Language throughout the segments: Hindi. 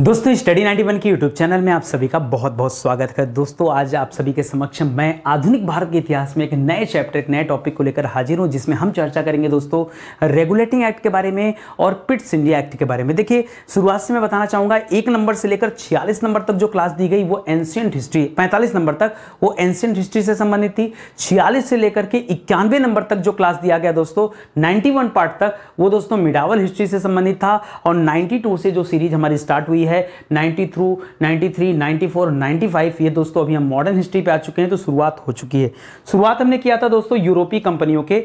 दोस्तों स्टडी 91 के यूट्यूब चैनल में आप सभी का बहुत बहुत स्वागत है दोस्तों आज आप सभी के समक्ष मैं आधुनिक भारत के इतिहास में एक नए चैप्टर एक नए टॉपिक को लेकर हाजिर हूं जिसमें हम चर्चा करेंगे दोस्तों रेगुलेटिंग एक्ट के बारे में और पिट्स इंडिया एक्ट के बारे में देखिए शुरुआत से मैं बताना चाहूंगा एक नंबर से लेकर छियालीस नंबर तक जो क्लास दी गई वो एंशियंट हिस्ट्री पैंतालीस नंबर तक वो एंशियंट हिस्ट्री से संबंधित थी छियालीस से लेकर के इक्यानवे नंबर तक जो क्लास दिया गया दोस्तों नाइन्टी पार्ट तक वो दोस्तों मिडावल हिस्ट्री से संबंधित था और नाइन्टी से जो सीरीज हमारी स्टार्ट हुई हुई है ninety through ninety three ninety four ninety five ये दोस्तों अभी हम मॉडर्न हिस्ट्री पे आ चुके हैं तो शुरुआत हो चुकी है शुरुआत हमने किया था दोस्तों यूरोपीय कंपनियों के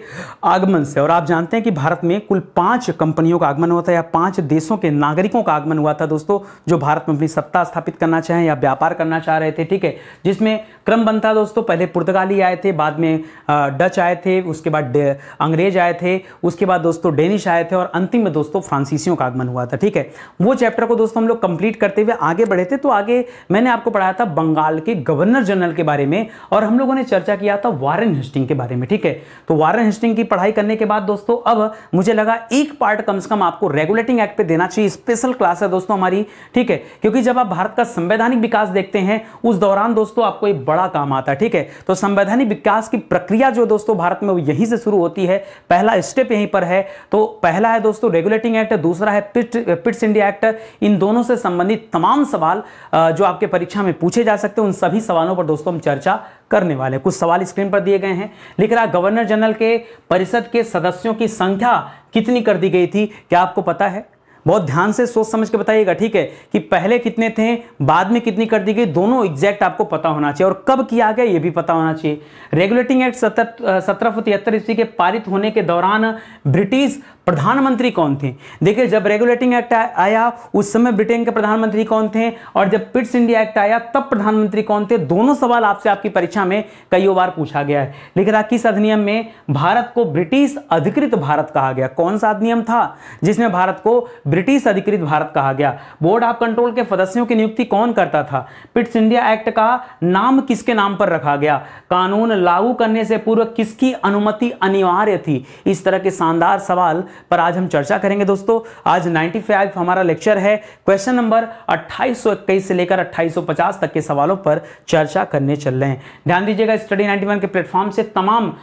आगमन से और आप जानते हैं कि भारत में कुल पाँच कंपनियों का आगमन हुआ था या पाँच देशों के नागरिकों का आगमन हुआ था दोस्तों जो भारत में अपनी सत्ता स्थापित करना चाहें या व्यापार करना चाह रहे थे ठीक है जिसमें क्रम बनता दोस्तों पहले पुर्तगाली आए थे बाद में डच आए थे उसके बाद अंग्रेज आए थे उसके बाद दोस्तों डेनिश आए थे और अंतिम में दोस्तों फ्रांसीसियों का आगमन हुआ था ठीक है वो चैप्टर को दोस्तों हम लोग कंप्लीट करते हुए आगे बढ़े थे तो आगे मैंने आपको पढ़ाया था बंगाल के गवर्नर जनरल के बारे में और हम लोगों ने चर्चा किया था वारन हिस्टिंग के बारे में ठीक है तो वारन हिस्टिंग की पढ़ाई करने के बाद दोस्तों अब मुझे लगा एक पार्ट कम से कम आपको रेगुलेटिंग एक्ट पर देना चाहिए स्पेशल क्लास है दोस्तों हमारी ठीक है क्योंकि जब आप भारत का संवैधानिक विकास देखते हैं उस दौरान दोस्तों आपको एक बड़ा काम आता है ठीक है तो संवैधानिक विकास की प्रक्रिया जो दोस्तों भारत में यहीं से शुरू होती है पहला स्टेप यहीं पर है तो पहला है दोस्तों रेगुलेटिंग एक्ट दूसरा है पिट्स इंडिया एक्ट इन दोनों से संबंधित तमाम सवाल जो आपके परीक्षा में पूछे जा सकते हैं उन सभी सवालों पर दोस्तों हम चर्चा करने वाले हैं कुछ सवाल स्क्रीन पर दिए गए हैं लिख रहा गवर्नर जनरल के परिषद के सदस्यों की संख्या कितनी कर दी गई थी क्या आपको पता है बहुत ध्यान से सोच समझ के बताइएगा ठीक है कि पहले कितने थे बाद में कितनी कर दी गई दोनों एग्जैक्ट आपको पता होना चाहिए और कब किया गया ये भी पता होना चाहिए रेगुलेटिंग एक्ट सत्रह सत्रह ईस्वी के पारित होने के दौरान ब्रिटिश प्रधानमंत्री कौन थे देखिए जब रेगुलेटिंग एक्ट आया उस समय ब्रिटेन के प्रधानमंत्री कौन थे और जब पिट्स इंडिया एक्ट आया तब प्रधानमंत्री कौन थे दोनों सवाल आपसे आपकी परीक्षा में कई बार पूछा गया है लेकिन किस अधिनियम में भारत को ब्रिटिश अधिकृत भारत कहा गया कौन सा अधिनियम था जिसमें भारत को ब्रिटिश अधिकृत भारत कहा गया बोर्ड ऑफ कंट्रोल के सदस्यों की नियुक्ति कौन करता था पिट्स इंडिया एक्ट का नाम किसके नाम पर रखा गया कानून लागू करने से पूर्व किसकी अनुमति अनिवार्य थी इस तरह के शानदार सवाल पर आज हम चर्चा करेंगे दोस्तों आज 95 हमारा लेक्चर है क्वेश्चन नंबर 2821 से लेकर 2850 तक के सवालों पर चर्चा करने चल रहे हैं ध्यान दीजिएगा स्टडी 91 के प्लेटफॉर्म से तमाम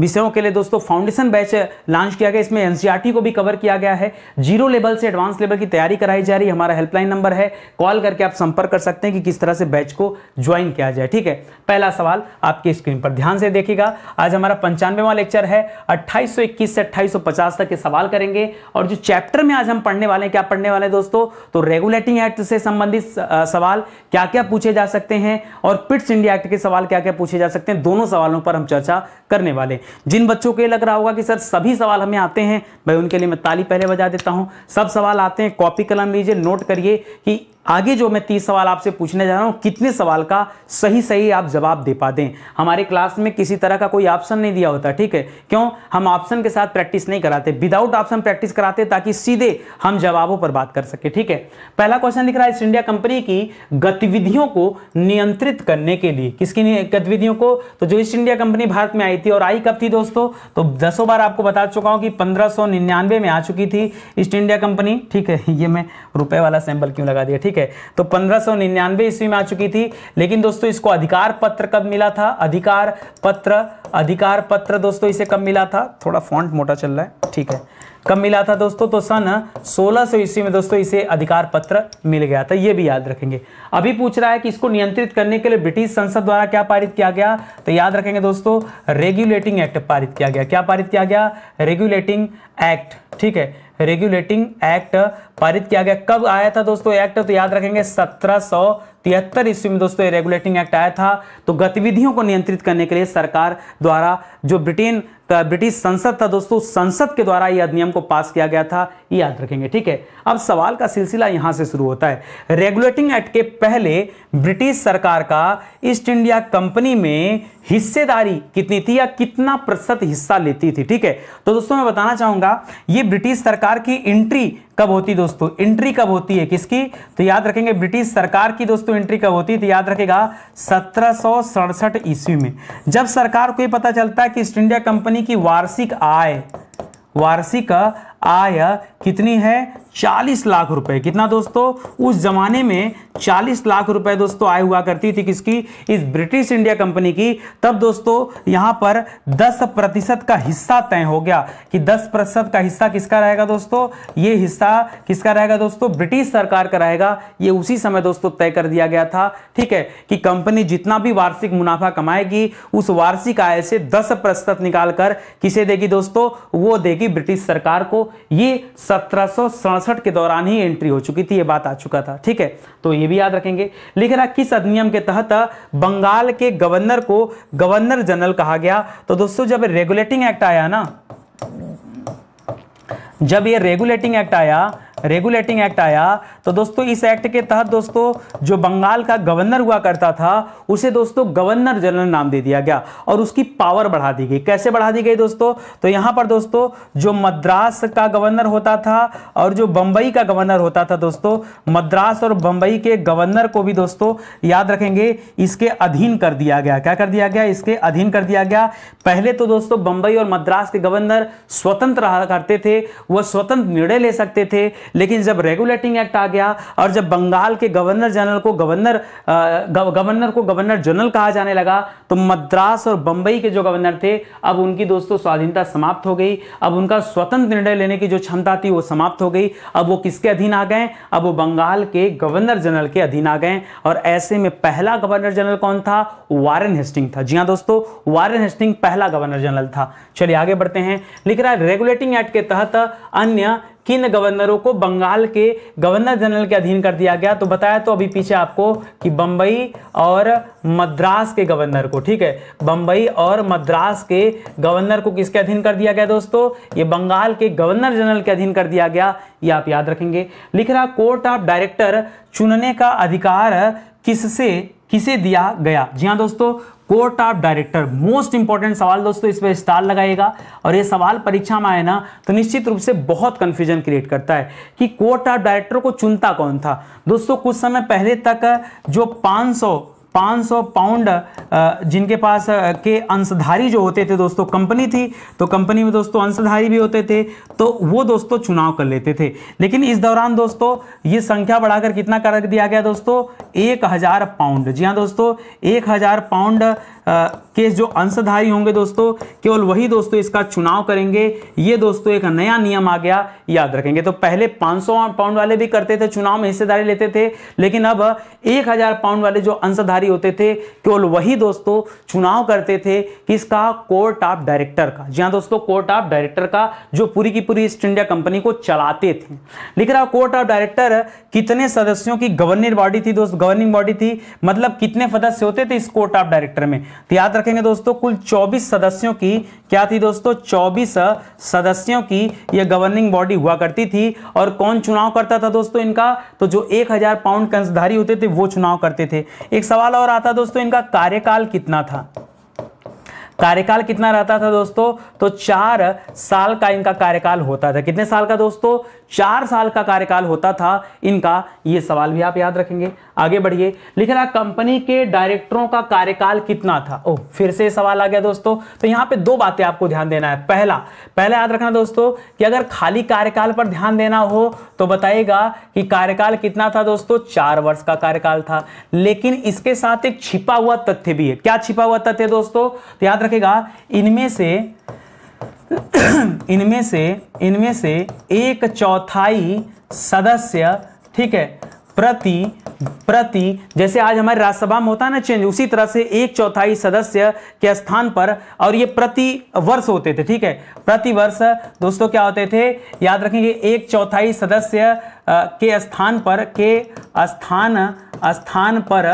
विषयों के लिए दोस्तों फाउंडेशन बैच लॉन्च किया गया इसमें एनसीईआरटी e को भी कवर किया गया है जीरो लेवल से एडवांस लेवल की तैयारी कराई जा रही है हमारा हेल्पलाइन नंबर है कॉल करके आप संपर्क कर सकते हैं कि किस तरह से बैच को ज्वाइन किया जाए ठीक है पहला सवाल आपकी स्क्रीन पर ध्यान से देखिएगा आज हमारा पंचानवेवा लेक्चर है अट्ठाईस से अट्ठाईस तक करके सवाल करेंगे और जो चैप्टर में आज हम पढ़ने वाले हैं क्या पढ़ने वाले हैं दोस्तों तो रेगुलेटिंग एक्ट से संबंधित सवाल क्या क्या पूछे जा सकते हैं और पिट्स इंडिया एक्ट के सवाल क्या क्या पूछे जा सकते हैं दोनों सवालों पर हम चर्चा करने वाले जिन बच्चों को ये लग रहा होगा कि सर सभी सवाल हमें आते हैं भाई उनके लिए मैं ताली पहले बजा देता हूँ सब सवाल आते हैं कॉपी कलम लीजिए नोट करिए कि आगे जो मैं तीस सवाल आपसे पूछने जा रहा हूं कितने सवाल का सही सही आप जवाब दे पाते हैं हमारे क्लास में किसी तरह का कोई ऑप्शन नहीं दिया होता ठीक है क्यों हम ऑप्शन के साथ प्रैक्टिस नहीं कराते विदाउट ऑप्शन प्रैक्टिस कराते ताकि सीधे हम जवाबों पर बात कर सके ठीक है पहला क्वेश्चन दिख रहा है ईस्ट इंडिया कंपनी की गतिविधियों को नियंत्रित करने के लिए किसकी गतिविधियों को तो जो ईस्ट इंडिया कंपनी भारत में आई थी और आई कब थी दोस्तों तो दसों बार आपको बता चुका हूं कि पंद्रह में आ चुकी थी ईस्ट इंडिया कंपनी ठीक है ये मैं रुपए वाला सैंपल क्यों लगा दिया ठीक ठीक है तो पंद्रह सौ निन्यानवे ईस्वी में आ चुकी थी लेकिन दोस्तों इसको अधिकार पत्र कब मिला था अधिकार पत्र अधिकार पत्र दोस्तों इसे कब मिला था थोड़ा फॉन्ट मोटा चल रहा है ठीक है कब मिला था दोस्तों तो सन 1600 सौ ईस्वी में दोस्तों इसे अधिकार पत्र मिल गया था ये भी याद रखेंगे अभी पूछ रहा है कि इसको नियंत्रित करने के लिए ब्रिटिश संसद द्वारा क्या पारित किया गया तो याद रखेंगे दोस्तों रेगुलेटिंग एक्ट पारित किया गया क्या पारित किया गया रेगुलेटिंग एक्ट ठीक है रेगुलेटिंग एक्ट पारित किया गया कब आया था दोस्तों एक्ट तो याद रखेंगे सत्रह सौ तिहत्तर ईस्वी में दोस्तों रेगुलेटिंग एक्ट आया था तो गतिविधियों को नियंत्रित करने के लिए सरकार द्वारा जो ब्रिटेन का ब्रिटिश संसद था दोस्तों संसद के द्वारा यह अधिनियम को पास किया गया था याद रखेंगे ठीक है अब सवाल का सिलसिला यहां से शुरू होता है रेगुलेटिंग एक्ट के पहले ब्रिटिश सरकार का ईस्ट इंडिया कंपनी में हिस्सेदारी कितनी थी या कितना प्रतिशत हिस्सा लेती थी ठीक है तो दोस्तों मैं बताना चाहूंगा ये ब्रिटिश सरकार सरकार की एंट्री कब होती दोस्तों एंट्री कब होती है किसकी तो याद रखेंगे ब्रिटिश सरकार की दोस्तों एंट्री कब होती है तो याद रखेगा सत्रह ईस्वी में जब सरकार को पता चलता है कि ईस्ट इंडिया कंपनी की वार्षिक आय वार्षिक आय कितनी है 40 लाख रुपए कितना दोस्तों उस जमाने में 40 लाख रुपए दोस्तों आय हुआ करती थी किसकी इस ब्रिटिश इंडिया कंपनी की तब दोस्तों यहां पर 10 प्रतिशत का हिस्सा तय हो गया कि 10 प्रतिशत का हिस्सा किसका रहेगा दोस्तों ये हिस्सा किसका रहेगा दोस्तों ब्रिटिश सरकार का रहेगा ये उसी समय दोस्तों तय कर दिया गया था ठीक है कि कंपनी जितना भी वार्षिक मुनाफा कमाएगी उस वार्षिक आय से दस प्रतिशत निकालकर किसे देगी दोस्तों वो देगी ब्रिटिश सरकार को ये सत्रह के दौरान ही एंट्री हो चुकी थी ये बात आ चुका था ठीक है तो ये भी याद रखेंगे लिख रहा किस अधिनियम के तहत बंगाल के गवर्नर को गवर्नर जनरल कहा गया तो दोस्तों जब रेगुलेटिंग एक्ट आया ना जब ये रेगुलेटिंग एक्ट आया रेगुलेटिंग एक्ट आया तो दोस्तों इस एक्ट के तहत दोस्तों जो बंगाल का गवर्नर हुआ करता था उसे दोस्तों गवर्नर जनरल नाम दे दिया गया और उसकी पावर बढ़ा दी गई कैसे बढ़ा दी गई दोस्तों तो यहां पर दोस्तों जो मद्रास का गवर्नर होता था और जो बंबई का गवर्नर होता था दोस्तों मद्रास और बंबई के गवर्नर को भी दोस्तों याद रखेंगे इसके अधीन कर दिया गया क्या कर दिया गया इसके अधीन कर दिया गया पहले तो दोस्तों बंबई और मद्रास के गवर्नर स्वतंत्र रहा करते थे वह स्वतंत्र निर्णय ले सकते थे लेकिन जब रेगुलेटिंग एक्ट आ गया और जब बंगाल के गवर्नर जनरल को गवर्नर गवर्नर को गवर्नर जनरल कहा जाने लगा तो मद्रास और बंबई के जो गवर्नर थे अब उनकी दोस्तों स्वाधीनता समाप्त हो गई अब उनका स्वतंत्र निर्णय लेने की जो क्षमता थी वो समाप्त हो गई अब वो किसके अधीन आ गए अब वो बंगाल के गवर्नर जनरल के अधीन आ गए और ऐसे में पहला गवर्नर जनरल कौन था वारन हेस्टिंग था जी हाँ दोस्तों वारन हेस्टिंग पहला गवर्नर जनरल था चलिए आगे बढ़ते हैं लिख रहा है रेगुलेटिंग एक्ट के तहत अन्य किन गवर्नरों को बंगाल के गवर्नर जनरल के अधीन कर दिया गया तो बताया तो अभी पीछे आपको कि बंबई और मद्रास के गवर्नर को ठीक है बंबई और मद्रास के गवर्नर को किसके अधीन कर दिया गया दोस्तों ये बंगाल के गवर्नर जनरल के अधीन कर दिया गया ये आप याद रखेंगे लिख रहा कोर्ट ऑफ डायरेक्टर चुनने का अधिकार किससे किसे दिया गया जी हाँ दोस्तों court of director most important सवाल दोस्तों इस पर स्टार लगाएगा और ये सवाल परीक्षा में आए ना तो निश्चित रूप से बहुत कंफ्यूजन क्रिएट करता है कि कोर्ट ऑफ डायरेक्टर को चुनता कौन था दोस्तों कुछ समय पहले तक जो 500 500 पाउंड जिनके पास के अंशधारी जो होते थे दोस्तों कंपनी थी तो कंपनी में दोस्तों अंशधारी भी होते थे तो वो दोस्तों चुनाव कर लेते थे लेकिन इस दौरान दोस्तों ये संख्या बढ़ाकर कितना कर दिया गया दोस्तों एक हज़ार पाउंड जी हाँ दोस्तों एक हज़ार पाउंड केस जो अंशधारी होंगे दोस्तों केवल वही दोस्तों इसका चुनाव करेंगे ये दोस्तों एक नया नियम आ गया याद रखेंगे तो पहले 500 पाउंड वाले भी करते थे चुनाव में हिस्सेदारी लेते थे लेकिन अब 1000 पाउंड वाले जो अंशधारी होते थे केवल वही दोस्तों चुनाव करते थे किसका कोर्ट ऑफ डायरेक्टर का जी हाँ दोस्तों कोर्ट ऑफ डायरेक्टर का जो पूरी की पूरी ईस्ट इंडिया कंपनी को चलाते थे लिख रहा कोर्ट ऑफ डायरेक्टर कितने सदस्यों की गवर्निंग बॉडी थी दोस्त गवर्निंग बॉडी थी मतलब कितने सदस्य होते थे इस कोर्ट ऑफ डायरेक्टर में तो याद रखेंगे दोस्तों कुल 24 सदस्यों की क्या थी दोस्तों 24 सदस्यों की यह गवर्निंग बॉडी हुआ करती थी और कौन चुनाव करता था दोस्तों इनका तो जो 1000 पाउंड कंसधारी होते थे वो चुनाव करते थे एक सवाल और आता दोस्तों इनका कार्यकाल कितना था कार्यकाल कितना रहता था दोस्तों तो चार साल का इनका कार्यकाल होता था कितने साल का दोस्तों चार साल का कार्यकाल होता था इनका ये सवाल भी आप याद रखेंगे आगे बढ़िए लिख रहा कंपनी के डायरेक्टरों का कार्यकाल कितना था ओ फिर से सवाल आ गया दोस्तों तो यहां पे दो बातें आपको ध्यान देना है पहला पहला याद रखना दोस्तों कि अगर खाली कार्यकाल पर ध्यान देना हो तो बताइएगा कि कार्यकाल कितना था दोस्तों चार वर्ष का कार्यकाल था लेकिन इसके साथ एक छिपा हुआ तथ्य भी है क्या छिपा हुआ तथ्य दोस्तों तो याद रखेगा इनमें से इनमें से इनमें से एक चौथाई सदस्य ठीक है प्रति प्रति जैसे आज हमारे राज्यसभा में होता है ना चेंज उसी तरह से एक चौथाई सदस्य के स्थान पर और ये प्रति वर्ष होते थे ठीक है प्रति वर्ष दोस्तों क्या होते थे याद रखेंगे एक चौथाई सदस्य के स्थान पर के स्थान स्थान पर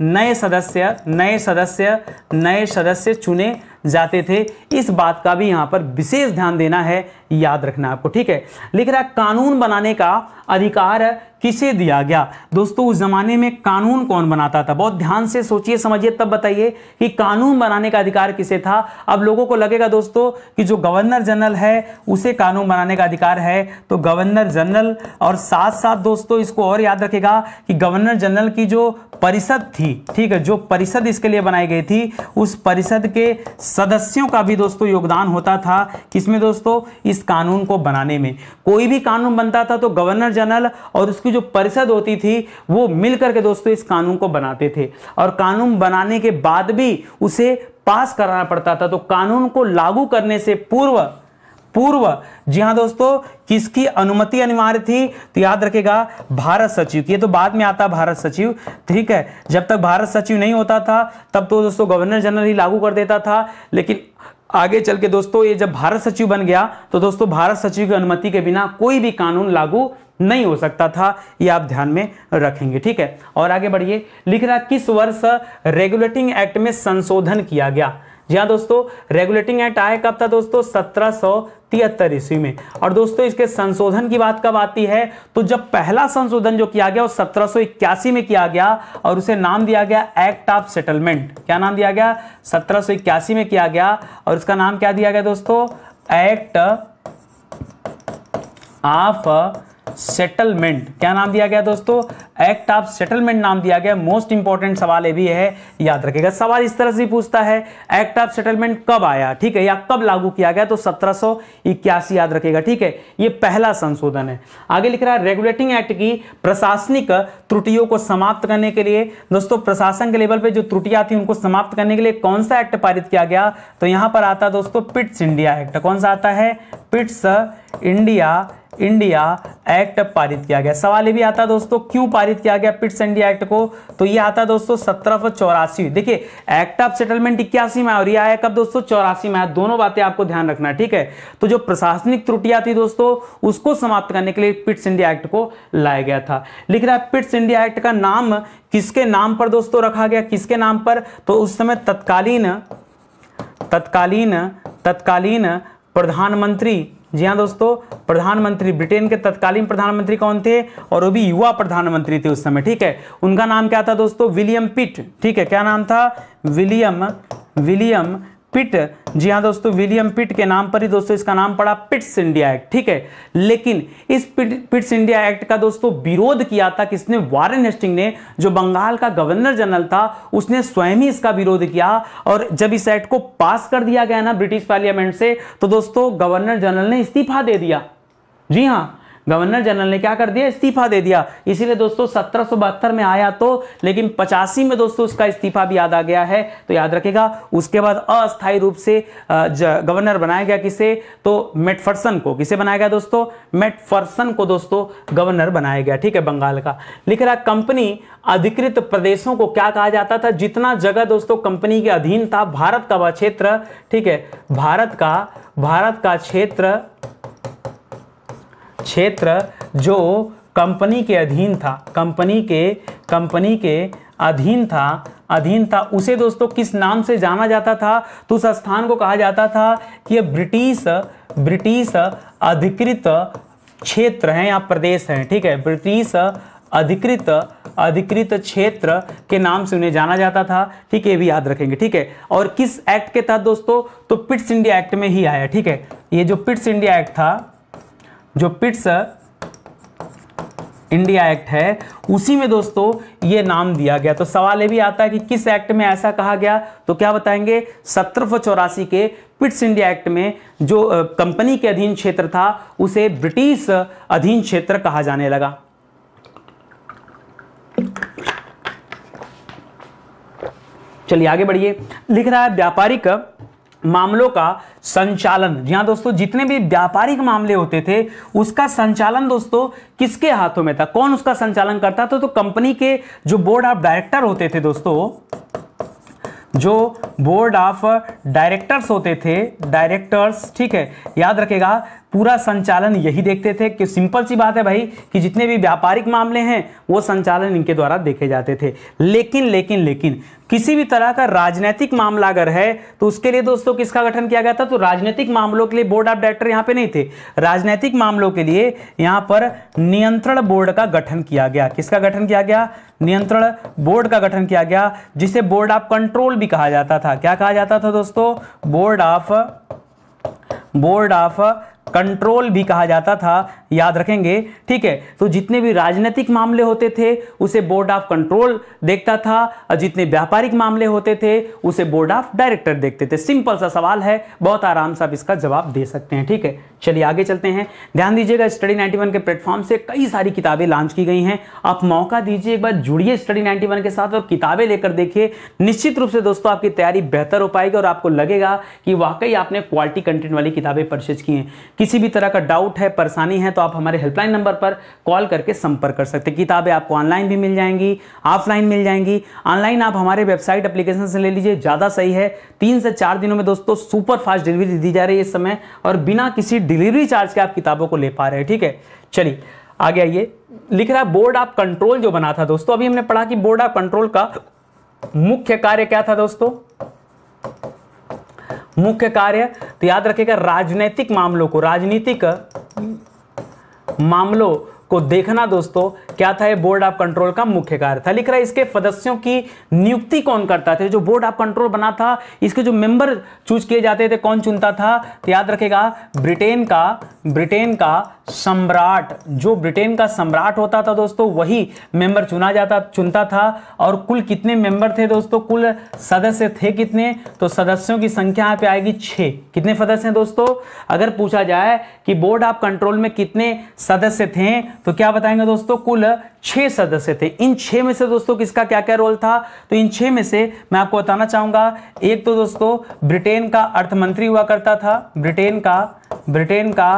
नए सदस्य नए सदस्य नए सदस्य चुने जाते थे इस बात का भी यहाँ पर विशेष ध्यान देना है याद रखना आपको ठीक है लिख रहा है कानून बनाने का अधिकार किसे दिया गया दोस्तों उस जमाने में कानून कौन बनाता था बहुत ध्यान से सोचिए समझिए तब बताइए कि कानून बनाने का अधिकार किसे था अब लोगों को लगेगा दोस्तों कि जो गवर्नर जनरल है उसे कानून बनाने का अधिकार है तो गवर्नर जनरल और साथ साथ दोस्तों इसको और याद रखेगा कि गवर्नर जनरल की जो परिषद थी ठीक है जो परिषद इसके लिए बनाई गई थी उस परिषद के सदस्यों का भी दोस्तों योगदान होता था किसमें दोस्तों इस कानून को बनाने में कोई भी कानून बनता था तो गवर्नर जनरल और उसकी जो परिषद होती थी वो मिल करके दोस्तों इस कानून को बनाते थे और कानून बनाने के बाद भी उसे पास कराना पड़ता था तो कानून को लागू करने से पूर्व पूर्व जी हाँ दोस्तों किसकी अनुमति अनिवार्य थी तो याद रखेगा भारत सचिव की तो बाद में आता भारत सचिव ठीक है जब तक भारत सचिव नहीं होता था तब तो दोस्तों गवर्नर जनरल ही लागू कर देता था लेकिन आगे चल के दोस्तों ये जब भारत सचिव बन गया तो दोस्तों भारत सचिव की अनुमति के बिना कोई भी कानून लागू नहीं हो सकता था ये आप ध्यान में रखेंगे ठीक है और आगे बढ़िए लिख रहा किस वर्ष रेगुलेटिंग एक्ट में संशोधन किया गया जी हाँ दोस्तों रेगुलेटिंग एक्ट आया कब था दोस्तों सत्रह तिहत्तर ईस्वी में और दोस्तों इसके संशोधन की बात कब आती है तो जब पहला संशोधन जो किया गया वो सत्रह में किया गया और उसे नाम दिया गया एक्ट ऑफ सेटलमेंट क्या नाम दिया गया सत्रह में किया गया और इसका नाम क्या दिया गया दोस्तों एक्ट ऑफ सेटलमेंट क्या नाम दिया गया दोस्तों एक्ट ऑफ सेटलमेंट नाम दिया गया मोस्ट इंपॉर्टेंट सवाल ये भी है याद रखेगा सवाल इस तरह से पूछता है एक्ट ऑफ सेटलमेंट कब आया ठीक है या कब लागू किया गया तो सत्रह याद रखेगा ठीक है ये पहला संशोधन है आगे लिख रहा है रेगुलेटिंग एक्ट की प्रशासनिक त्रुटियों को समाप्त करने के लिए दोस्तों प्रशासन के लेवल पर जो त्रुटियां थी उनको समाप्त करने के लिए कौन सा एक्ट पारित किया गया तो यहां पर आता है दोस्तों पिट्स इंडिया एक्ट कौन सा आता है पिट्स इंडिया इंडिया एक्ट पारित किया गया सवाल ये भी आता है दोस्तों क्यों पारित किया गया पिट्स इंडिया एक्ट को तो ये आता है दोस्तों सत्रह चौरासी देखिए एक्ट ऑफ सेटलमेंट इक्यासी में और ये आया कब दोस्तों चौरासी में आया दोनों बातें आपको ध्यान रखना ठीक है तो जो प्रशासनिक त्रुटियां थी दोस्तों उसको समाप्त करने के लिए पिट्स इंडिया एक्ट को लाया गया था लिख रहा है पिट्स इंडिया एक्ट का नाम किसके नाम पर दोस्तों रखा गया किसके नाम पर तो उस समय तत्कालीन तत्कालीन तत्कालीन प्रधानमंत्री जी हाँ दोस्तों प्रधानमंत्री ब्रिटेन के तत्कालीन प्रधानमंत्री कौन थे और वो भी युवा प्रधानमंत्री थे उस समय ठीक है उनका नाम क्या था दोस्तों विलियम पिट ठीक है क्या नाम था विलियम विलियम पिट जी हाँ दोस्तों विलियम पिट के नाम पर ही दोस्तों इसका नाम पड़ा पिट्स इंडिया एक्ट ठीक है लेकिन इस पिट, पिट्स इंडिया एक्ट का दोस्तों विरोध किया था किसने वारेन हेस्टिंग ने जो बंगाल का गवर्नर जनरल था उसने स्वयं ही इसका विरोध किया और जब इस एक्ट को पास कर दिया गया ना ब्रिटिश पार्लियामेंट से तो दोस्तों गवर्नर जनरल ने इस्तीफा दे दिया जी हाँ गवर्नर जनरल ने क्या कर दिया इस्तीफा दे दिया इसीलिए दोस्तों सत्रह में आया तो लेकिन पचासी में दोस्तों उसका इस्तीफा भी याद आ गया है तो याद रखेगा उसके बाद अस्थायी रूप से गवर्नर बनाया गया किसे तो मेटफर्सन को किसे बनाया गया दोस्तों मेटफर्सन को दोस्तों गवर्नर बनाया गया ठीक है बंगाल का लिख रहा कंपनी अधिकृत प्रदेशों को क्या कहा जाता था जितना जगह दोस्तों कंपनी के अधीन था भारत का वह क्षेत्र ठीक है भारत का भारत का क्षेत्र क्षेत्र जो कंपनी के अधीन था कंपनी के कंपनी के अधीन था अधीन था उसे दोस्तों किस नाम से जाना जाता था तो उस स्थान को कहा जाता था कि यह ब्रिटिश ब्रिटिश अधिकृत क्षेत्र है या प्रदेश है ठीक है ब्रिटिश अधिकृत अधिकृत क्षेत्र के नाम से उन्हें जाना जाता था ठीक है ये भी याद रखेंगे ठीक है और किस एक्ट के तहत दोस्तों तो पिट्स इंडिया एक्ट में ही आया ठीक है ये जो पिट्स इंडिया एक्ट था जो पिट्स इंडिया एक्ट है उसी में दोस्तों ये नाम दिया गया तो सवाल ये भी आता है कि किस एक्ट में ऐसा कहा गया तो क्या बताएंगे सत्रह चौरासी के पिट्स इंडिया एक्ट में जो कंपनी के अधीन क्षेत्र था उसे ब्रिटिश अधीन क्षेत्र कहा जाने लगा चलिए आगे बढ़िए लिख रहा है व्यापारिक मामलों का संचालन यहां दोस्तों जितने भी व्यापारिक मामले होते थे उसका संचालन दोस्तों किसके हाथों में था कौन उसका संचालन करता था तो कंपनी के जो बोर्ड ऑफ डायरेक्टर होते थे दोस्तों जो बोर्ड ऑफ डायरेक्टर्स होते थे डायरेक्टर्स ठीक है याद रखेगा पूरा संचालन यही देखते थे कि सिंपल सी बात है भाई कि जितने भी व्यापारिक मामले हैं वो संचालन इनके द्वारा देखे जाते थे लेकिन लेकिन लेकिन किसी भी तरह का राजनीतिक मामला अगर है तो उसके लिए दोस्तों किसका गठन किया गया था तो राजनीतिक मामलों के लिए बोर्ड ऑफ डायरेक्टर यहां पे नहीं थे राजनीतिक मामलों के लिए यहां पर नियंत्रण बोर्ड का गठन किया गया किसका गठन किया गया नियंत्रण बोर्ड का गठन किया गया जिसे बोर्ड ऑफ कंट्रोल भी कहा जाता था क्या कहा जाता था दोस्तों board of board of control भी कहा जाता था याद रखेंगे ठीक है तो जितने भी राजनीतिक मामले होते थे उसे बोर्ड ऑफ कंट्रोल देखता था और जितने व्यापारिक मामले होते थे उसे बोर्ड ऑफ डायरेक्टर देखते थे सिंपल सा सवाल है बहुत आराम से आप इसका जवाब दे सकते हैं ठीक है चलिए आगे चलते हैं ध्यान दीजिएगा स्टडी 91 के प्लेटफॉर्म से कई सारी किताबें लॉन्च की गई हैं आप मौका दीजिए एक बार जुड़िए स्टडी 91 के साथ और किताबें लेकर देखिए निश्चित रूप से दोस्तों आपकी तैयारी बेहतर हो पाएगी और आपको लगेगा कि वाकई आपने क्वालिटी कंटेंट वाली किताबें परचेज की हैं किसी भी तरह का डाउट है परेशानी है तो आप हमारे हेल्पलाइन नंबर पर कॉल करके संपर्क कर सकते हैं किताबें आपको ऑनलाइन भी मिल जाएंगी ऑफलाइन मिल जाएंगी ऑनलाइन आप हमारे वेबसाइट एप्लीकेशन से ले लीजिए ज़्यादा सही है तीन से चार दिनों में दोस्तों सुपर फास्ट डिलीवरी दी जा रही है इस समय और बिना किसी डिलीवरी चार्ज के आप किताबों को ले पा रहे हैं ठीक है चलिए आगे आइए लिख रहा है बोर्ड ऑफ कंट्रोल जो बना था दोस्तों अभी हमने पढ़ा कि बोर्ड ऑफ कंट्रोल का मुख्य कार्य क्या था दोस्तों मुख्य कार्य तो याद रखेगा राजनीतिक मामलों को राजनीतिक मामलों को देखना दोस्तों क्या था ये बोर्ड ऑफ कंट्रोल का मुख्य कार्य था लिख रहा है इसके सदस्यों की नियुक्ति कौन करता था तो जो बोर्ड ऑफ कंट्रोल बना था इसके जो मेंबर चूज किए जाते थे कौन चुनता था तो याद रखेगा ब्रिटेन का ब्रिटेन का सम्राट जो ब्रिटेन का सम्राट होता था दोस्तों वही मेंबर चुना जाता चुनता था और कुल कितने मेंबर थे दोस्तों कुल सदस्य थे कितने तो सदस्यों की संख्या यहाँ पे आएगी छः कितने सदस्य हैं दोस्तों अगर पूछा जाए कि बोर्ड ऑफ कंट्रोल में कितने सदस्य थे तो क्या बताएंगे दोस्तों कुल छह सदस्य थे इन छह में से दोस्तों किसका क्या क्या रोल था तो इन छह में से मैं आपको बताना चाहूंगा एक तो दोस्तों ब्रिटेन का अर्थमंत्री हुआ करता था ब्रिटेन का ब्रिटेन का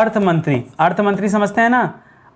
अर्थमंत्री अर्थमंत्री समझते हैं ना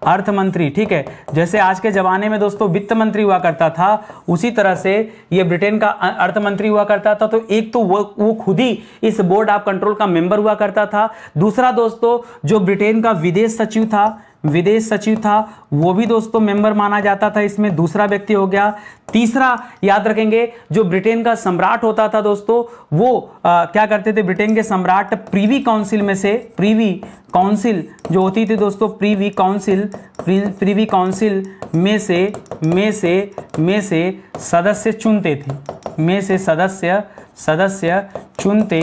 अर्थमंत्री ठीक है जैसे आज के ज़माने में दोस्तों वित्त मंत्री हुआ करता था उसी तरह से ये ब्रिटेन का अर्थमंत्री हुआ करता था तो एक तो वो वो खुद ही इस बोर्ड ऑफ कंट्रोल का मेंबर हुआ करता था दूसरा दोस्तों जो ब्रिटेन का विदेश सचिव था विदेश सचिव था वो भी दोस्तों मेंबर माना जाता था इसमें दूसरा व्यक्ति हो गया तीसरा याद रखेंगे जो ब्रिटेन का सम्राट होता था दोस्तों वो आ, क्या करते थे ब्रिटेन के सम्राट प्रीवी काउंसिल में से प्रीवी काउंसिल जो होती थी दोस्तों प्रीवी काउंसिल प्रीवी काउंसिल में से में से में से सदस्य चुनते थे में से सदस्य सदस्य चुनते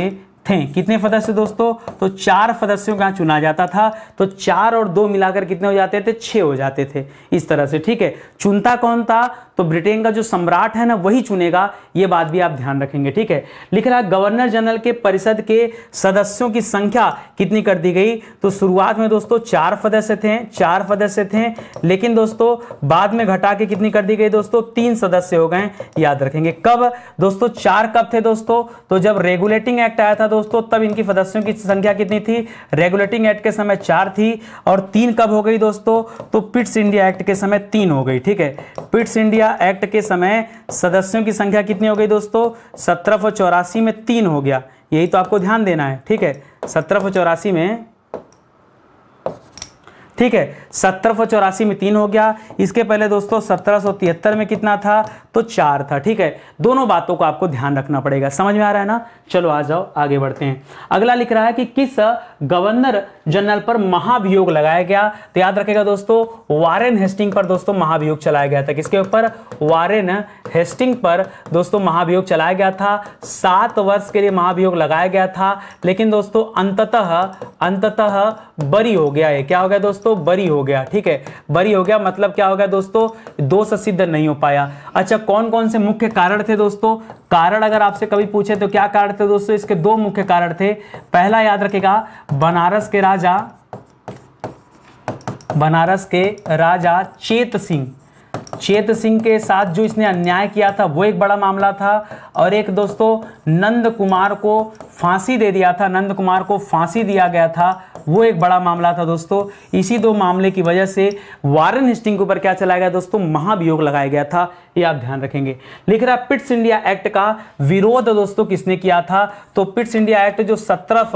थे कितने सदस्य दोस्तों तो चार सदस्यों का चुना जाता था तो चार और दो मिलाकर कितने हो जाते थे छह हो जाते थे इस तरह से ठीक है चुनता कौन था तो ब्रिटेन का जो सम्राट है ना वही चुनेगा यह बात भी आप ध्यान रखेंगे ठीक है लिख रहा गवर्नर जनरल के परिषद के सदस्यों की संख्या कितनी कर दी गई तो शुरुआत में दोस्तों चार सदस्य थे चार सदस्य थे लेकिन दोस्तों बाद में घटा के कितनी कर दी गई दोस्तों तीन सदस्य हो गए याद रखेंगे कब दोस्तों चार कब थे दोस्तों तो जब रेगुलेटिंग एक्ट आया था दोस्तों दोस्तों तब इनकी सदस्यों की संख्या कितनी थी रेगुलेटिंग एक्ट के समय चार थी और तीन कब हो गई दोस्तों तो पिट्स इंडिया एक्ट के समय तीन हो गई ठीक है पिट्स इंडिया एक्ट के समय सदस्यों की संख्या कितनी हो गई दोस्तों सत्रह में तीन हो गया यही तो आपको ध्यान देना है ठीक है सत्रह में ठीक है सत्रह में तीन हो गया इसके पहले दोस्तों सत्रह में कितना था तो चार था ठीक है दोनों बातों को आपको ध्यान रखना पड़ेगा समझ में आ रहा है ना चलो आ जाओ आगे बढ़ते हैं अगला लिख रहा है कि किस गवर्नर जनरल पर महाभियोग लगाया गया तो याद रखेगा दोस्तों वारेन हेस्टिंग पर दोस्तों महाभियोग चलाया गया था किसके ऊपर वारेन हेस्टिंग पर दोस्तों महाभियोग चलाया गया था सात वर्ष के लिए महाभियोग लगाया गया था लेकिन दोस्तों अंततः अंततः बरी हो गया है क्या हो गया दोस्तों बरी हो गया ठीक है बरी हो गया मतलब क्या हो गया दोस्तों दोष सिद्ध नहीं हो पाया अच्छा कौन कौन से मुख्य कारण थे दोस्तों कारण अगर आपसे कभी पूछे तो क्या कारण सकते हैं दोस्तों इसके दो मुख्य कारण थे पहला याद रखेगा बनारस के राजा बनारस के राजा चेत सिंह चेत सिंह के साथ जो इसने अन्याय किया था वो एक बड़ा मामला था और एक दोस्तों नंद कुमार को फांसी दे दिया था नंद कुमार को फांसी दिया गया था वो एक बड़ा मामला था दोस्तों इसी दो मामले की वजह से वारन हिस्टिंग के ऊपर क्या चलाया गया दोस्तों महाभियोग लगाया गया था ये आप ध्यान रखेंगे लिख रहा पिट्स इंडिया एक्ट का विरोध दोस्तों किसने किया था तो पिट्स इंडिया एक्ट जो सत्रह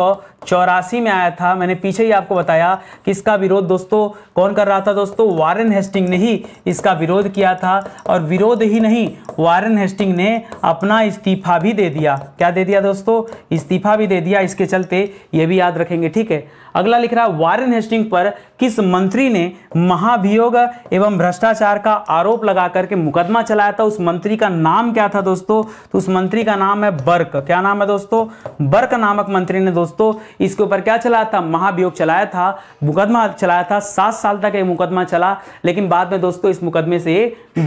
चौरासी में आया था मैंने पीछे ही आपको बताया कि इसका विरोध दोस्तों कौन कर रहा था दोस्तों वारन हेस्टिंग ने ही इसका विरोध किया था और विरोध ही नहीं वारन हेस्टिंग ने अपना इस्तीफा भी दे दिया क्या दे दिया दोस्तों इस्तीफा भी दे दिया इसके चलते ये भी याद रखेंगे ठीक है अगला लिख रहा है वारेन हेस्टिंग पर किस मंत्री ने महाभियोग एवं भ्रष्टाचार का आरोप लगा करके मुकदमा चलाया था उस मंत्री का नाम क्या था दोस्तों तो उस मंत्री का नाम है बर्क क्या नाम है दोस्तों बर्क नामक मंत्री ने दोस्तों इसके ऊपर क्या चलाया था महाभियोग चलाया था मुकदमा चलाया था सात साल तक ये मुकदमा चला लेकिन बाद में दोस्तों इस मुकदमे से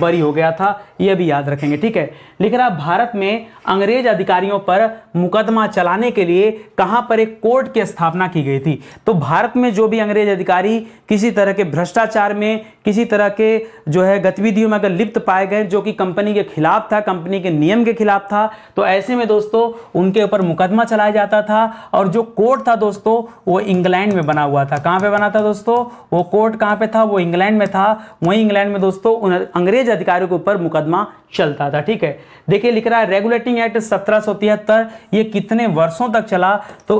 बरी हो गया था यह भी याद रखेंगे ठीक है लिख रहा भारत में अंग्रेज अधिकारियों पर मुकदमा चलाने के लिए कहां पर एक कोर्ट की स्थापना की गई थी तो भारत में जो भी अंग्रेज अधिकारी किसी तरह के भ्रष्टाचार में किसी तरह के जो है गतिविधियों में अगर लिप्त पाए गए जो कि कंपनी के खिलाफ था कंपनी के नियम के खिलाफ था तो ऐसे में दोस्तों उनके ऊपर मुकदमा चलाया जाता था और जो कोर्ट था दोस्तों वो इंग्लैंड में बना हुआ था कहाँ पर बना था दोस्तों वो कोर्ट कहाँ पर था वो इंग्लैंड में था वहीं इंग्लैंड में दोस्तों अंग्रेज अधिकारियों के ऊपर मुकदमा चलता था ठीक है देखिए लिख रहा है रेगुलेटिंग रिकॉर्डिंग एक्ट सत्रह तिहत्तर ये कितने वर्षों तक चला तो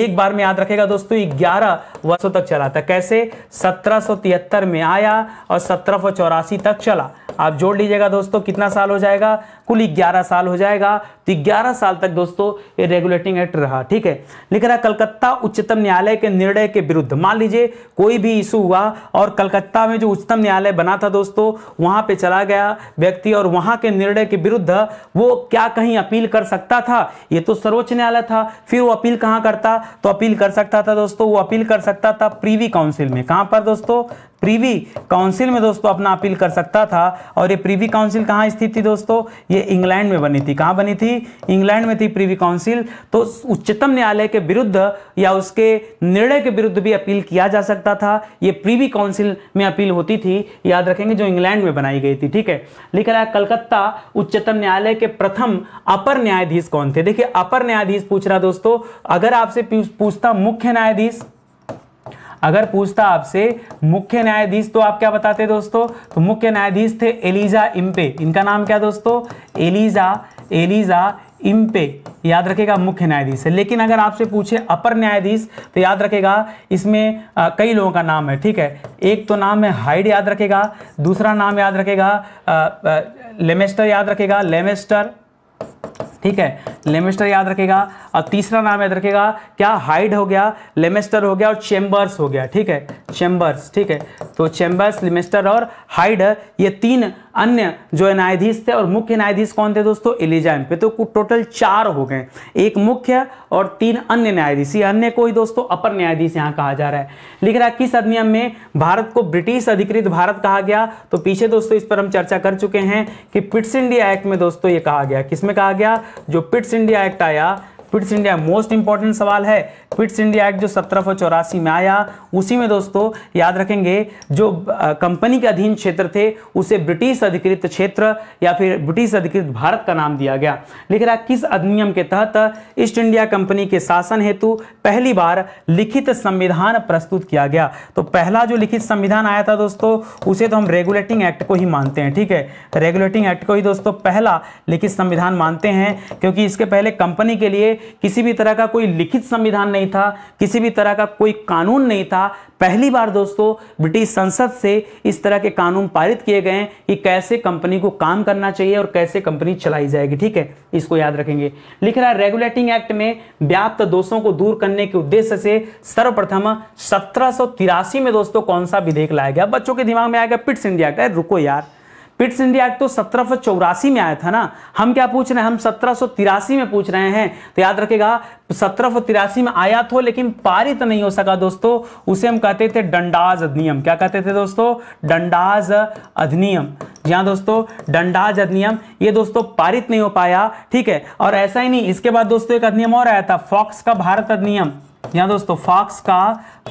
एक बार में याद रखेगा दोस्तों ग्यारह वर्षों तक चला था कैसे सत्रह तिहत्तर में आया और सत्रह चौरासी तक चला आप जोड़ लीजिएगा दोस्तों कितना साल हो जाएगा कुल ग्यारह साल हो जाएगा तो ग्यारह साल तक दोस्तों ये रेगुलेटिंग एक्ट रहा ठीक है लिख रहा कलकत्ता उच्चतम न्यायालय के निर्णय के विरुद्ध मान लीजिए कोई भी इशू हुआ और कलकत्ता में जो उच्चतम न्यायालय बना था दोस्तों वहां पे चला गया व्यक्ति और वहां के निर्णय के विरुद्ध वो क्या कहीं नहीं अपील कर सकता था ये तो सर्वोच्च न्यायालय था फिर वो अपील कहां करता तो अपील कर सकता था दोस्तों वो अपील कर सकता था प्रीवी काउंसिल में कहां पर दोस्तों प्रीवी काउंसिल में दोस्तों अपना अपील कर सकता था और ये प्रीवी काउंसिल कहाँ स्थित थी दोस्तों ये इंग्लैंड में बनी थी कहाँ बनी थी इंग्लैंड में थी प्रीवी काउंसिल तो उच्चतम न्यायालय के विरुद्ध या उसके निर्णय के विरुद्ध भी अपील किया जा सकता था ये प्रीवी काउंसिल में अपील होती थी याद रखेंगे जो इंग्लैंड में बनाई गई थी ठीक है लिखा रहा कलकत्ता उच्चतम न्यायालय के प्रथम अपर न्यायाधीश कौन थे देखिए अपर न्यायाधीश पूछ रहा दोस्तों अगर आपसे पूछता मुख्य न्यायाधीश अगर पूछता आपसे मुख्य न्यायाधीश तो आप क्या बताते दोस्तों तो मुख्य न्यायाधीश थे एलिजा इम्पे इनका नाम क्या दोस्तों एलिजा एलिजा इम्पे याद रखेगा मुख्य न्यायाधीश है लेकिन अगर आपसे पूछे अपर न्यायाधीश तो याद रखेगा इसमें आ, कई लोगों का नाम है ठीक है एक तो नाम है हाइड याद रखेगा दूसरा नाम याद रखेगा लेमेस्टर याद रखेगा लेमेस्टर ठीक है लेमेस्टर याद रखेगा और तीसरा नाम याद रखेगा क्या हाइड हो गया लेमेस्टर हो गया और चेम्बर्स हो गया ठीक है चेम्बर्स ठीक है तो चेम्बर्स लेमेस्टर और हाइड ये तीन अन्य जो न्यायाधीश थे और मुख्य न्यायाधीश कौन थे दोस्तों एलिजा पे तो टोटल चार हो गए एक मुख्य और तीन अन्य न्यायाधीश ये अन्य कोई दोस्तों अपर न्यायाधीश यहाँ कहा जा रहा है लिख रहा है किस अधिनियम में भारत को ब्रिटिश अधिकृत भारत कहा गया तो पीछे दोस्तों इस पर हम चर्चा कर चुके हैं कि पिट्स इंडिया एक्ट में दोस्तों ये कहा गया किसमें कहा गया जो पिट्स इंडिया एक्ट आया क्विट्स इंडिया मोस्ट इंपॉर्टेंट सवाल है क्विट्स इंडिया एक्ट जो सत्रह में आया उसी में दोस्तों याद रखेंगे जो कंपनी के अधीन क्षेत्र थे उसे ब्रिटिश अधिकृत क्षेत्र या फिर ब्रिटिश अधिकृत भारत का नाम दिया गया लिख रहा किस अधिनियम के तहत ईस्ट इंडिया कंपनी के शासन हेतु पहली बार लिखित संविधान प्रस्तुत किया गया तो पहला जो लिखित संविधान आया था दोस्तों उसे तो हम रेगुलेटिंग एक्ट को ही मानते हैं ठीक है रेगुलेटिंग एक्ट को ही दोस्तों पहला लिखित संविधान मानते हैं क्योंकि इसके पहले कंपनी के लिए किसी भी तरह का कोई लिखित संविधान नहीं था किसी भी तरह का कोई कानून नहीं था पहली बार दोस्तों ब्रिटिश संसद से इस तरह के कानून पारित किए गए हैं कि कैसे कंपनी को काम करना चाहिए और कैसे कंपनी चलाई जाएगी ठीक है इसको याद रखेंगे लिख रहा है रेगुलेटिंग एक्ट में व्याप्त दोषों को दूर करने के उद्देश्य से सर्वप्रथम सत्रह में दोस्तों कौन सा विधेयक लाया गया बच्चों के दिमाग में आएगा पिट्स इंडिया का रुको यार पिट्स इंडिया एक्ट तो सत्रह में आया था ना हम क्या पूछ रहे हैं हम सत्रह में पूछ रहे हैं तो याद रखेगा सत्रह में आया तो लेकिन पारित नहीं हो सका दोस्तों उसे हम कहते थे डंडाज अधिनियम क्या कहते थे दोस्तों डंडाज अधिनियम यहां दोस्तों डंडाज अधिनियम ये दोस्तों पारित नहीं हो पाया ठीक है और ऐसा ही नहीं इसके बाद दोस्तों एक अधिनियम और आया था फॉक्स का भारत अधिनियम यहाँ दोस्तों फॉक्स का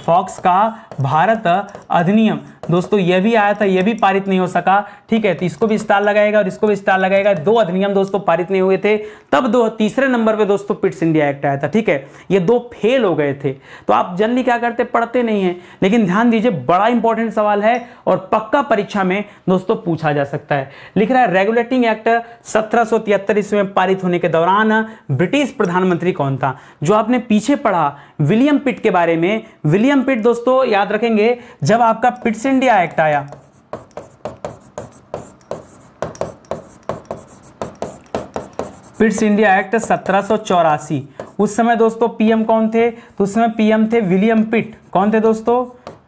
फॉक्स का भारत अधिनियम दोस्तों यह भी आया था यह भी पारित नहीं हो सका ठीक है तो इसको भी स्टार लगाएगा और इसको भी स्टार लगाएगा दो अधिनियम दोस्तों पारित नहीं हुए थे तब दो तीसरे नंबर पे दोस्तों पिट्स इंडिया एक्ट आया था ठीक है ये दो फेल हो गए थे तो आप जनरली क्या करते पढ़ते नहीं है लेकिन ध्यान दीजिए बड़ा इंपॉर्टेंट सवाल है और पक्का परीक्षा में दोस्तों पूछा जा सकता है लिख रहा है रेगुलेटिंग एक्ट सत्रह सौ ईस्वी में पारित होने के दौरान ब्रिटिश प्रधानमंत्री कौन था जो आपने पीछे पढ़ा विलियम पिट के बारे में विलियम पिट दोस्तों याद रखेंगे जब आपका पिट्स इंडिया एक्ट आया पिट्स इंडिया एक्ट सत्रह उस समय दोस्तों पीएम कौन थे तो उस समय पीएम थे विलियम पिट कौन थे दोस्तों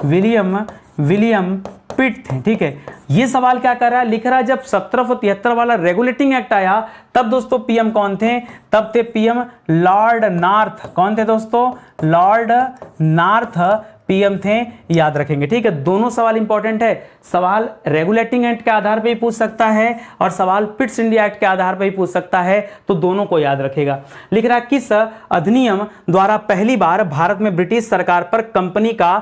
विलियम विलियम पॉपिट थे ठीक है ये सवाल क्या कर रहा है लिख रहा है जब सत्रह तिहत्तर वाला रेगुलेटिंग एक्ट आया तब दोस्तों पीएम कौन थे तब थे पीएम लॉर्ड नार्थ कौन थे दोस्तों लॉर्ड नार्थ पीएम थे याद रखेंगे ठीक है दोनों सवाल इंपॉर्टेंट है सवाल रेगुलेटिंग एक्ट के आधार पर ही पूछ सकता है और सवाल पिट्स इंडिया एक्ट के आधार पर ही पूछ सकता है तो दोनों को याद रखेगा लिख रहा किस अधिनियम द्वारा पहली बार भारत में ब्रिटिश सरकार पर कंपनी का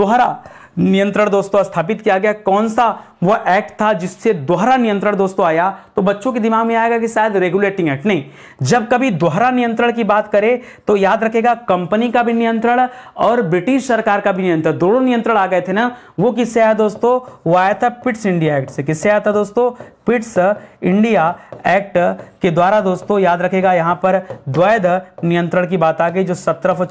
दोहरा नियंत्रण दोस्तों स्थापित किया गया कौन सा वह एक्ट था जिससे दोहरा नियंत्रण दोस्तों आया तो बच्चों के दिमाग में आएगा कि शायद रेगुलेटिंग एक्ट नहीं जब कभी दोहरा नियंत्रण की बात करें तो याद रखेगा कंपनी का भी नियंत्रण और ब्रिटिश सरकार का भी नियंत्रण दोनों नियंत्रण आ गए थे ना वो किससे आया दोस्तों वो आया था पिट्स इंडिया एक्ट से किससे आया था दोस्तों पिट्स इंडिया एक्ट के द्वारा दोस्तों याद रखेगा यहां पर द्वैध नियंत्रण की बात आ गई जो सत्रह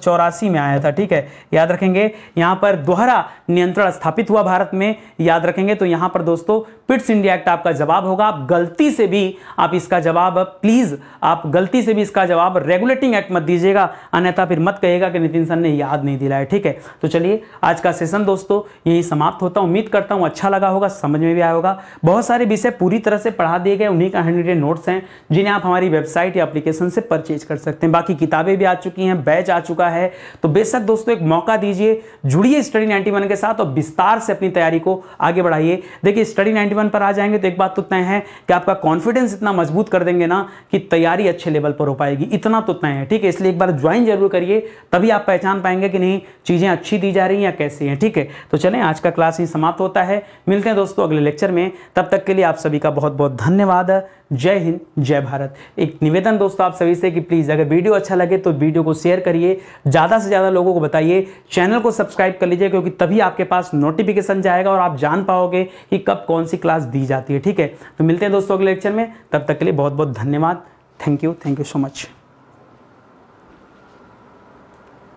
में आया था ठीक है याद रखेंगे यहां पर दोहरा नियंत्रण स्थापित हुआ भारत में याद रखेंगे तो यहां पर पर दोस्तों पिट्स इंडिया एक्ट आपका जवाब होगा आप गलती से भी आप इसका जवाब प्लीज़ आप गलती से भी इसका जवाब रेगुलेटिंग एक्ट मत दीजिएगा अन्यथा फिर मत कहेगा कि नितिन सर ने याद नहीं दिलाया ठीक है तो चलिए आज का सेशन दोस्तों यही समाप्त होता हूँ उम्मीद करता हूं अच्छा लगा होगा समझ में भी आया होगा बहुत सारे विषय पूरी तरह से पढ़ा दिए गए उन्हीं का हैंड नोट्स हैं जिन्हें आप हमारी वेबसाइट या अप्लीकेशन से परचेज कर सकते हैं बाकी किताबें भी आ चुकी हैं बैच आ चुका है तो बेशक दोस्तों एक मौका दीजिए जुड़िए स्टडी नाइनटी के साथ और विस्तार से अपनी तैयारी को आगे बढ़ाइए देखिए स्टडी 91 पर आ जाएंगे तो एक बात तो तय है कि आपका कॉन्फिडेंस इतना मजबूत कर देंगे ना कि तैयारी अच्छे लेवल पर हो पाएगी इतना तो तय है ठीक है इसलिए एक बार ज्वाइन जरूर करिए तभी आप पहचान पाएंगे कि नहीं चीज़ें अच्छी दी जा रही हैं या कैसी हैं ठीक है तो चलें आज का क्लास ही समाप्त होता है मिलते हैं दोस्तों अगले लेक्चर में तब तक के लिए आप सभी का बहुत बहुत धन्यवाद जय हिंद जय भारत एक निवेदन दोस्तों आप सभी से कि प्लीज़ अगर वीडियो अच्छा लगे तो वीडियो को शेयर करिए ज़्यादा से ज़्यादा लोगों को बताइए चैनल को सब्सक्राइब कर लीजिए क्योंकि तभी आपके पास नोटिफिकेशन जाएगा और आप जान पाओगे कि कब कौन सी क्लास दी जाती है ठीक है तो मिलते हैं दोस्तों अगले लेक्चर में तब तक के लिए बहुत बहुत धन्यवाद thank you thank you so much